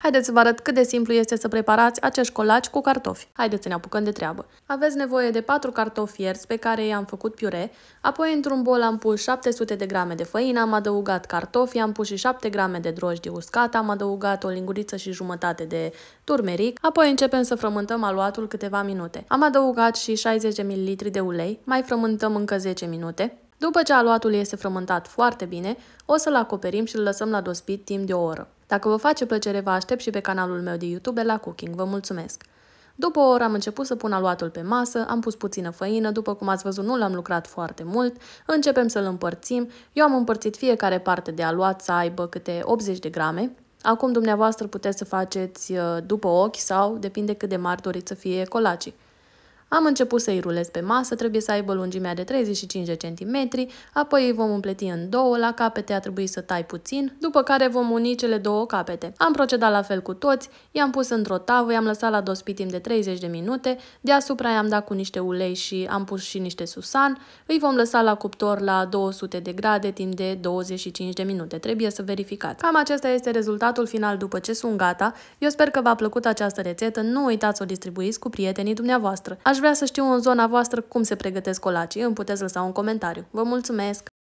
Haideți să vă arăt cât de simplu este să preparați acești colaci cu cartofi. Haideți să ne apucăm de treabă. Aveți nevoie de 4 cartofi fierți pe care i-am făcut piure, apoi într-un bol am pus 700 de grame de făină, am adăugat cartofi, am pus și 7 grame de drojdie uscată, am adăugat o linguriță și jumătate de turmeric, apoi începem să frământăm aluatul câteva minute. Am adăugat și 60 ml de ulei, mai frământăm încă 10 minute. După ce aluatul este frământat foarte bine, o să-l acoperim și îl lăsăm la dospit timp de o oră. Dacă vă face plăcere, vă aștept și pe canalul meu de YouTube la Cooking. Vă mulțumesc! După o oră am început să pun aluatul pe masă, am pus puțină făină, după cum ați văzut nu l-am lucrat foarte mult, începem să-l împărțim. Eu am împărțit fiecare parte de aluat să aibă câte 80 de grame. Acum dumneavoastră puteți să faceți uh, după ochi sau depinde cât de mari doriți să fie colacii. Am început să-i rulez pe masă, trebuie să aibă lungimea de 35 cm, apoi îi vom împleti în două, la capete a trebuit să tai puțin, după care vom uni cele două capete. Am procedat la fel cu toți, i-am pus într-o tavă, i-am lăsat la dospit timp de 30 de minute, deasupra i-am dat cu niște ulei și am pus și niște susan, îi vom lăsa la cuptor la 200 de grade timp de 25 de minute, trebuie să verificați. Cam acesta este rezultatul final după ce sunt gata, eu sper că v-a plăcut această rețetă, nu uitați să o distribuiți cu prietenii dumneavoastră. Aș Aș vrea să știu în zona voastră cum se pregătesc colacii. Îmi puteți lăsa un comentariu. Vă mulțumesc!